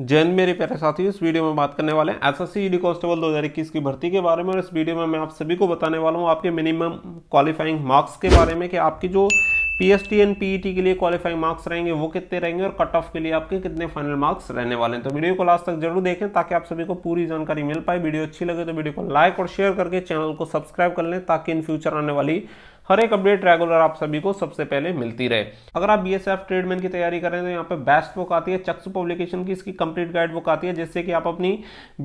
जैन मेरे प्यारे साथी इस वीडियो में बात करने वाले हैं S S C D constable दो हज़ार इक्कीस की भर्ती के बारे में और इस वीडियो में मैं आप सभी को बताने वाला हूँ आपके मिनिमम क्वालिफाइंग मार्क्स के बारे में कि आपकी जो P S T and P T के लिए क्वालिफाइंग मार्क्स रहेंगे वो कितने रहेंगे और कट ऑफ के लिए आपके कितने फाइनल मार्क्स रहने वाले हैं तो वीडियो को लास्ट तक जरूर देखें ताकि आप सभी को पूरी जानकारी मिल पाए वीडियो अच्छी लगे तो वीडियो को लाइक और शेयर करके चैनल को सब्सक्राइब कर लें ताकि इन फ्यूचर आने वाली हर एक अपडेट रेगुलर आप सभी को सबसे पहले मिलती रहे अगर आप बी एस एफ ट्रेडमैन की तैयारी कर रहे हैं तो यहाँ पे बेस्ट बुक आती है चक्स पब्लिकेशन की इसकी कंप्लीट गाइड बुक आती है जिससे कि आप अपनी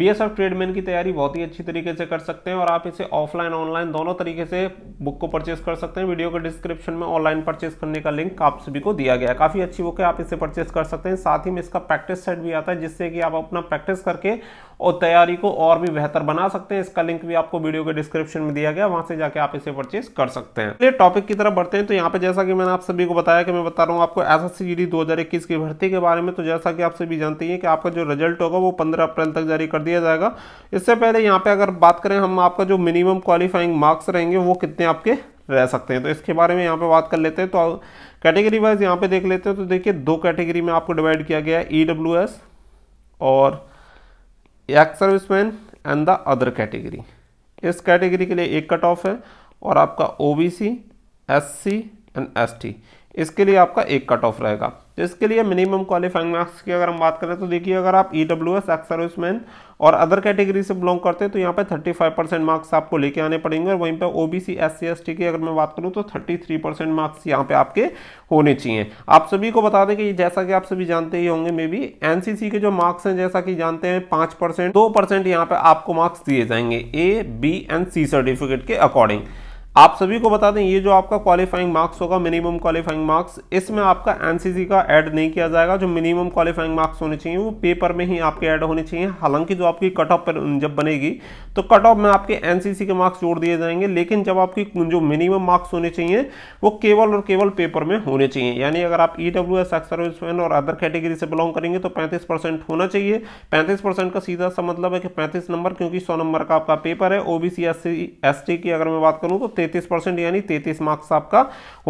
बी एस एफ ट्रेडमैन की तैयारी बहुत ही अच्छी तरीके से कर सकते हैं और आप इसे ऑफलाइन ऑनलाइन दोनों तरीके से बुक को परचेस कर सकते हैं वीडियो के डिस्क्रिप्शन में ऑनलाइन परचेस करने का लिंक आप सभी को दिया गया है काफ़ी अच्छी बुक है आप इसे परचेस कर सकते हैं साथ ही में इसका प्रैक्टिस सेट भी आता है जिससे कि आप अपना प्रैक्टिस करके और तैयारी को और भी बेहतर बना सकते हैं इसका लिंक भी आपको वीडियो के डिस्क्रिप्शन में दिया गया वहां से जाके आप इसे परचेज कर सकते हैं चलिए टॉपिक की तरफ बढ़ते हैं तो यहाँ पे जैसा कि मैंने आप सभी को बताया कि मैं बता रहा हूँ आपको एस एस सी की भर्ती के बारे में तो जैसा कि आप सभी जानते हैं कि आपका जो रिजल्ट होगा वो पंद्रह अप्रैल तक जारी कर दिया जाएगा इससे पहले यहाँ पे अगर बात करें हम आपका जो मिनिमम क्वालिफाइंग मार्क्स रहेंगे वो कितने आपके रह सकते हैं तो इसके बारे में यहाँ पे बात कर लेते हैं तो कैटेगरी वाइज यहाँ पे देख लेते हैं तो देखिए दो कैटेगरी में आपको डिवाइड किया गया है ई e और ex serviceman and the other category इस कैटेगरी के लिए एक कट ऑफ है और आपका O B C S C and S T इसके लिए आपका एक कट ऑफ रहेगा तो इसके लिए मिनिमम क्वालिफाइंग मार्क्स की अगर हम बात करें तो देखिए अगर आप E W S ex serviceman और अदर कैटेगरी से बिलोंग करते हैं तो यहाँ पे 35 परसेंट मार्क्स आपको लेके आने पड़ेंगे और वहीं पे ओबीसी एससी एसटी की अगर मैं बात करूँ तो 33 परसेंट मार्क्स यहाँ पे आपके होने चाहिए आप सभी को बता दें कि जैसा कि आप सभी जानते ही होंगे मे बी एन के जो मार्क्स हैं जैसा कि जानते हैं पाँच परसेंट दो परसेंट यहाँ पे आपको मार्क्स दिए जाएंगे A B and C certificate के अकॉर्डिंग आप सभी को बता दें ये जो आपका क्वालिफाइंग मार्क्स होगा मिनिमम क्वालिफाइंग मार्क्स इसमें आपका एनसीसी का ऐड नहीं किया जाएगा जो मिनिमम क्वालिफाइंग मार्क्स होने चाहिए वो पेपर में ही आपके ऐड होने चाहिए हालांकि जो आपकी कट ऑफ पर जब बनेगी तो कट ऑफ में आपके एनसीसी के मार्क्स जोड़ दिए जाएंगे लेकिन जब आपकी जो मिनिमम मार्क्स होने चाहिए वो केवल और केवल पेपर में होने चाहिए यानी अगर आप ई डब्ल्यू एस और अदर कैटेगरी से बिलोंग करेंगे तो पैंतीस होना चाहिए पैंतीस का सीधा सा मतलब है कि पैंतीस नंबर क्योंकि सौ नंबर का आपका पेपर है ओबीसी एस सी की अगर मैं बात करूँ तो तैतीस परसेंट यानी तैतीस मार्क्स आपका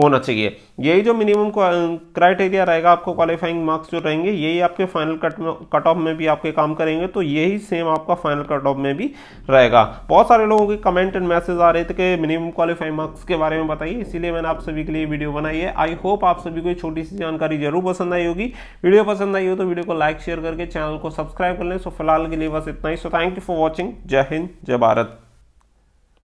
होना चाहिए यही जो मिनिमम क्राइटेरिया रहेगा आपको क्वालिफाइंग मार्क्स जो रहेंगे यही आपके फाइनल कट कट ऑफ में भी आपके काम करेंगे तो यही सेम आपका फाइनल कट ऑफ में भी रहेगा बहुत सारे लोगों के कमेंट एंड मैसेज आ रहे थे कि मिनिमम क्वालिफाइंग मार्क्स के बारे में बताइए इसीलिए मैंने आप सभी के लिए वीडियो बनाई है आई होप आप सभी को छोटी सी जानकारी जरूर पसंद आई होगी वीडियो पसंद आई हो तो वीडियो को लाइक शेयर करके चैनल को सब्सक्राइब कर लें सो फिलहाल के लिए बस इतना ही so thank you for watching जय हिंद जय भारत